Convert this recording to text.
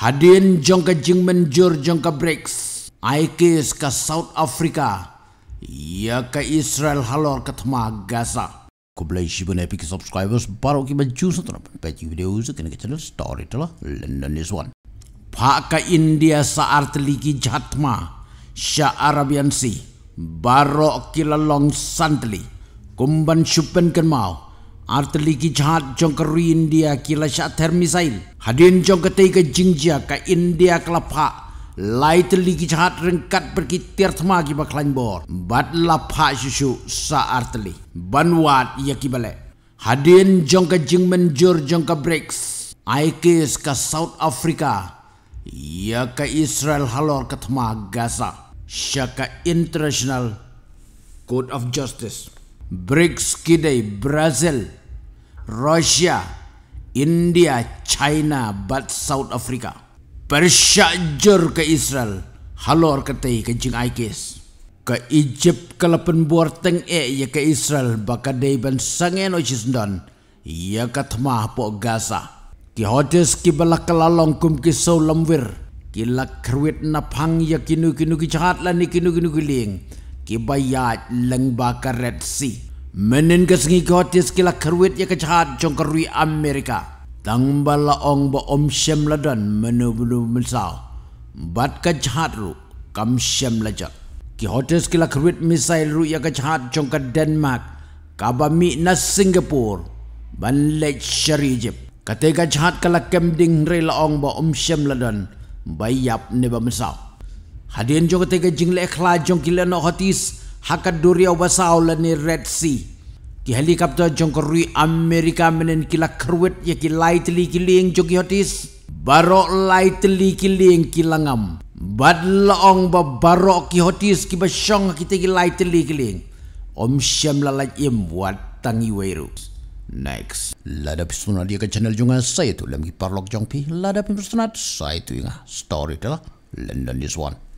Hadin jong ke jing menjur jong ke breaks. Aikis ke South Africa. Ya ke Israel halor ke tema Gaza. Ku belai shibun epic subscribers baru ki maju satu nampak. Pagi video usah kena ke channel story tu lah. London is one. Pak ke India saar teliki jatma. sya Arabian Sea. Baru ki long santli. Kumban shupen ken mau. Arteli ki jahat jong keru India kila syak termisail. Hadin jong ketai ke jingjia ke India kelapa. Lai teli ki jahat rengkat pergi tiartma ki baklan bor. Bat lapa susu sa arteli. Banwat ia ki balik. Hadin jong ke jing menjur jong ke breaks. Aikis ke South Africa. Ia ke Israel halor ke temah Gaza. Syaka International Court of Justice. BRICS kidai Brazil Russia, India, China, but South Africa. Persyajur ke Israel, halor ketai ke jing ICS. Ke Egypt ke lapan buar teng e ya ke Israel, baka day ban sangen oi cisendon, ya ke temah po Gaza. Ki hotes ki balak kelalong kum ki sau lemwir, ki lak kruit napang ya kinu kinu ki jahat lani kinu kinu kiling, ki bayat leng baka Red Sea. Menin ke sengi kotis kila keruit ya kecahat cong kerui Amerika. Tang bala ong ba om syem ladan menubudu misal. Bat kecahat ru kam syem lajak. Ki hotis kila keruit misail ru ya kecahat cong ke Denmark. Kaba mi na Singapore. Ban lej syari jip. Katika cahat kala kemding rei la ong ba om syem ladan. Bayap ni ba misal. Hadian jong ketika jingle ikhlas jong kila no hotis. Hadian hakat duria wasaul ni red sea ki helikopter jong amerika menen kila kruet ya ki lightly kiling jong hotis baro lightly kiling kilangam bad long ba baro ki hotis ki besong kita ki lightly kiling om syam lalai im wat tangi weru Next. Lada pesona dia ke channel juga saya tu. Lagi parlok jongpi. Lada pesona saya tu ingat. Story telah. London this one.